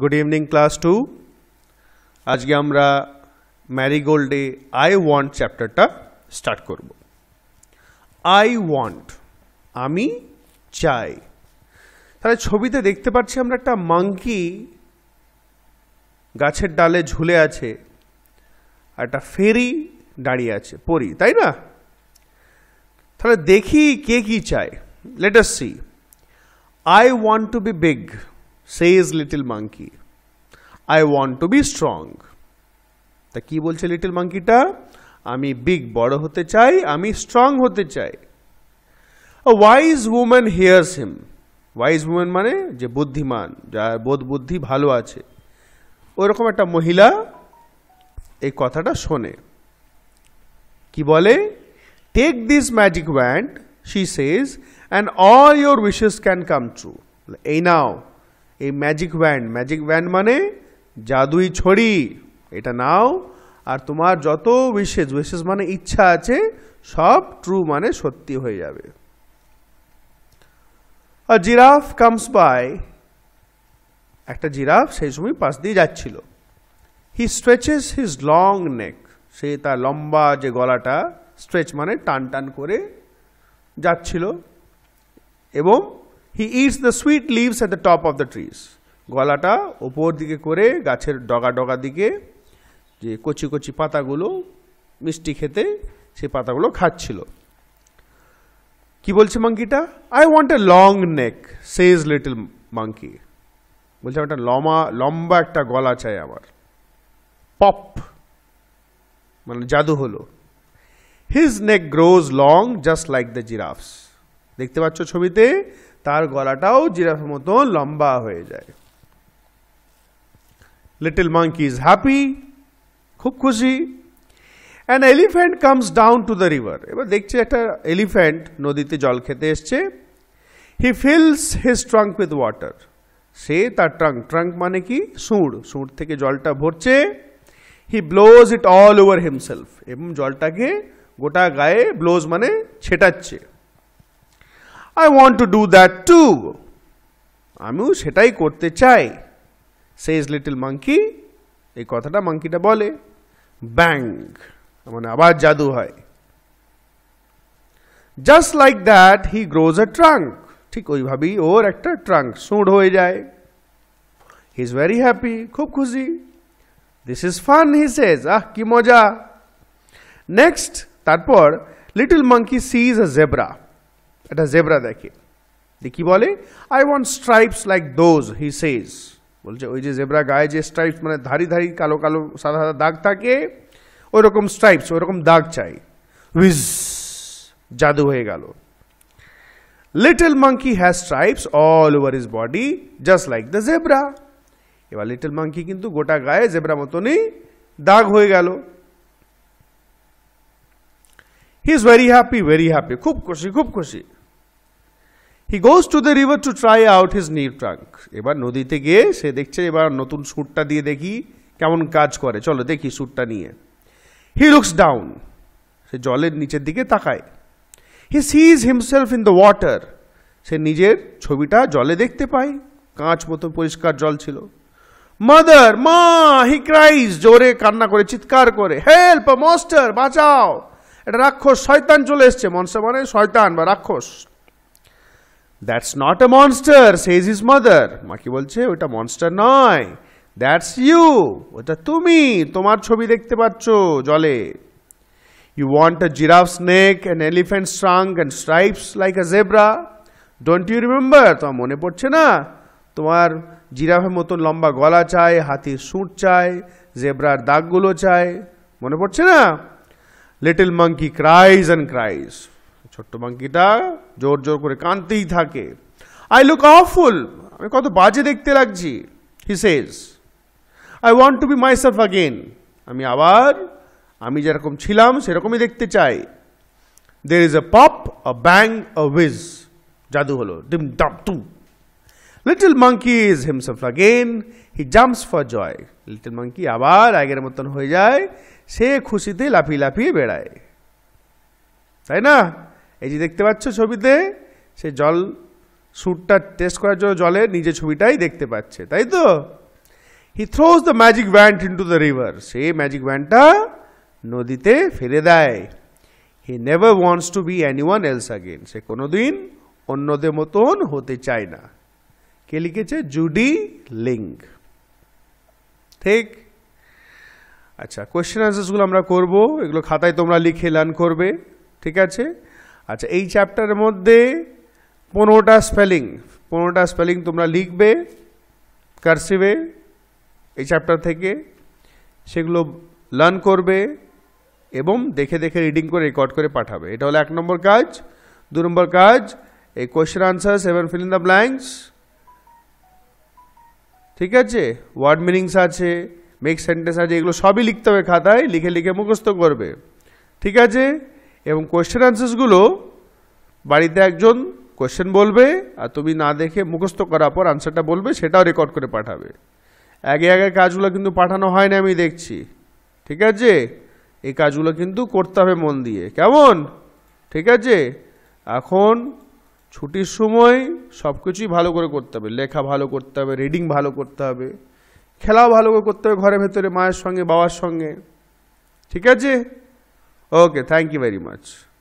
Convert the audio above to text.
Good evening class two আজকে আমরা ম্যারিগোল্ডে আই ওয়ান্ট চ্যাপ্টারটা স্টার্ট করব আই ওয়ান্ট আমি চাই তাহলে ছবিতে দেখতে পাচ্ছি আমরা একটা মাঙ্কি গাছের ডালে ঝুলে আছে আর একটা ফেরি দাঁড়িয়ে আছে পরি তাই না তাহলে দেখি কে কি চায় let us see I want to be big, says little monkey. I want to be strong. তা কি বলছে লিটল মাঙ্কিটা আমি বিগ বড় হতে চাই আমি স্ট্রং হতে চাই wise woman hears him wise woman মানে যে বুদ্ধিমান যার বোধ বুদ্ধি ভালো আছে ওরকম একটা মহিলা এই কথাটা শোনে কি বলে take this magic wand she says, and all your wishes can come true. এই নাও এই ম্যাজিক ব্যান্ড ম্যাজিক ব্যান্ড মানে জাদুই ছড়ি এটা নাও আর তোমার যত উইশেস উইশেস মানে ইচ্ছা আছে সব ট্রু মানে সত্যি হয়ে যাবে আর জিরাফ কামস বাই একটা জিরাফ সেই সময় পাশ দিয়ে যাচ্ছিল he stretches his long neck সে তার লম্বা যে গলাটা স্ট্রেচ মানে টান টান করে যাচ্ছিল এবং he eats the sweet leaves at the top of the trees গলাটা ওপর দিকে করে গাছের ডগা ডগা দিকে যে কচি কচি পাতাগুলো মিষ্টি খেতে সেই পাতাগুলো খাচ্ছিল কি বলছে মাঙ্কিটা I want a long neck says little monkey বলছে একটা লমা লম্বা একটা গলা চাই আমার পপ মানে জাদু হলো his neck grows long just like the giraffe's দেখতে পাচ্ছ ছবিতে তার গলাটাও জিরাফের মতো লম্বা হয়ে যায় লিটল মাঙ্কি ইজ হ্যাপি খুব খুশি an elephant comes down to the river এবার দেখছি একটা এলিফ্যান্ট নদীতে জল খেতে এসছে he fills his trunk with water সে তার ট্রাঙ্ক ট্রাঙ্ক মানে কি সুঁড় সুঁড় থেকে জলটা ভরছে he blows it all over himself এবং জলটাকে গোটা গায়ে ব্লোজ মানে ছেটাচ্ছে I want to do that too আমিও সেটাই করতে চাই ইজ লিটল মাঙ্কি এই কথাটা মাঙ্কিটা বলে ব্যাং মানে আবার জাদু হয় just like that he grows a trunk ঠিক ওইভাবেই ওর একটা ট্রাঙ্ক সুঁড় হয়ে যায় হি ইজ ভেরি হ্যাপি খুব খুশি this is fun he says ah কি মজা নেক্সট তারপর little monkey sees a zebra একটা জেব্রা দেখে কি বলে I want stripes like those he says বলছে ওই যে জেব্রা গায়ে যে স্ট্রাইপস মানে ধারি ধারি কালো কালো সাদা সাদা দাগ থাকে ওই রকম স্ট্রাইপস ওই রকম দাগ চাই উইজ জাদু হয়ে গেল little monkey has stripes all over his body just like the zebra এবার লিটল মাঙ্কি কিন্তু গোটা গায়ে জেব্রা মতনই দাগ হয়ে গেল He is very happy, very happy. Khub kushi, khub kushi. He goes to the river to try out his new trunk এবার নদীতে গিয়ে সে দেখছে এবার নতুন স্যুটটা দিয়ে দেখি কেমন কাজ করে চলো দেখি স্যুটটা নিয়ে হি লুকস ডাউন সে জলের নিচের দিকে তাকায় he sees himself in the water সে নিজের ছবিটা জলে দেখতে পায় কাঁচ মতো পরিষ্কার জল ছিল মাদার মা হি ক্রাইস জোরে কান্না করে চিৎকার করে হেল্প মাস্টার বাঁচাও এটা রাক্ষস শয়তান চলে এসছে মনস্টার মানে শয়তান বা রাক্ষস that's not a monster says his mother মা কি বলছে ওটা মনস্টার নয় দ্যাটস ইউ ওটা তুমি তোমার ছবি দেখতে পাচ্ছ জলে you want a giraffe's neck and elephant's trunk and stripes like a zebra don't you remember তোমার মনে পড়ছে না তোমার জিরাফের মতন লম্বা গলা চাই হাতির সুঁট চাই জেব্রার দাগগুলো চাই মনে পড়ছে না little monkey cries and cries ছোট্ট মাঙ্কিটা জোর জোর করে কাঁদতেই থাকে আই লুক অফুল আমি কত বাজে দেখতে লাগছি he says I want to be myself again আমি আবার আমি যেরকম ছিলাম সেরকমই দেখতে চাই there is a pop a bang a whiz জাদু হলো ডিম ডাম টু little monkey is himself again he jumps for joy little monkey আবার আগের মতন হয়ে যায় সে খুশিতে লাফিয়ে লাফিয়ে বেড়ায় তাই না এই যে দেখতে পাচ্ছ ছবিতে সে জল স্যুটটা টেস্ট করার জন্য জলে নিজের ছবিটাই দেখতে পাচ্ছে তাই তো he throws the magic band into the river সে ম্যাজিক ব্যান্ডটা নদীতে ফেলে দেয় he never wants to be anyone else again সে কোনোদিন অন্যদের মতন হতে চায় না কে লিখেছে জুডি লিঙ্ক ঠিক আচ্ছা কোয়েশ্চেন অ্যান্সার্সগুলো আমরা করব এগুলো খাতায় তোমরা লিখে লার্ন করবে ঠিক আছে আচ্ছা এই চ্যাপ্টারের মধ্যে পনেরোটা স্পেলিং পনেরোটা স্পেলিং তোমরা লিখবে কারসিভে এই চ্যাপ্টার থেকে সেগুলো লার্ন করবে এবং দেখে দেখে রিডিং করে রেকর্ড করে পাঠাবে এটা হলো এক নম্বর কাজ দু নম্বর কাজ এই কোয়েশ্চেন অ্যান্সার্স এবং ফিল ইন দ্য ব্ল্যাঙ্কস ঠিক আছে ওয়ার্ড মিনিংস আছে মেক সেন্টেন্স আছে এগুলো সবই লিখতে হবে খাতায় লিখে লিখে মুখস্থ করবে ঠিক আছে এবং কোয়েশ্চেন আনসার্সগুলো বাড়িতে একজন কোয়েশ্চেন বলবে আর তুমি না দেখে মুখস্থ করার পর আনসারটা বলবে সেটাও রেকর্ড করে পাঠাবে আগে আগে কাজগুলো কিন্তু পাঠানো হয় না আমি দেখছি ঠিক আছে এই কাজগুলো কিন্তু করতে হবে মন দিয়ে কেমন ঠিক আছে এখন ছুটির সময় সব কিছুই ভালো করে করতে হবে লেখা ভালো করতে হবে রিডিং ভালো করতে হবে খেলাও ভালো করে করতে হবে ঘরের ভেতরে মায়ের সঙ্গে বাবার সঙ্গে ঠিক আছে okay thank you very much